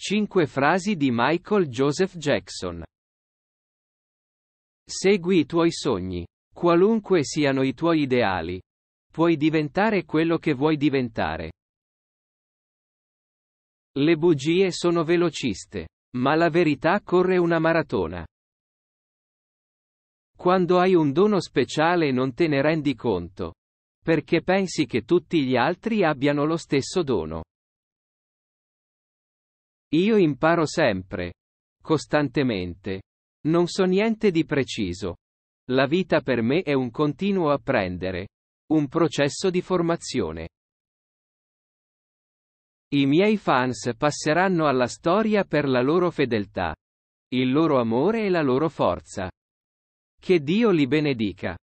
5 frasi di Michael Joseph Jackson. Segui i tuoi sogni. Qualunque siano i tuoi ideali. Puoi diventare quello che vuoi diventare. Le bugie sono velociste. Ma la verità corre una maratona. Quando hai un dono speciale non te ne rendi conto. Perché pensi che tutti gli altri abbiano lo stesso dono. Io imparo sempre. Costantemente. Non so niente di preciso. La vita per me è un continuo apprendere. Un processo di formazione. I miei fans passeranno alla storia per la loro fedeltà, il loro amore e la loro forza. Che Dio li benedica.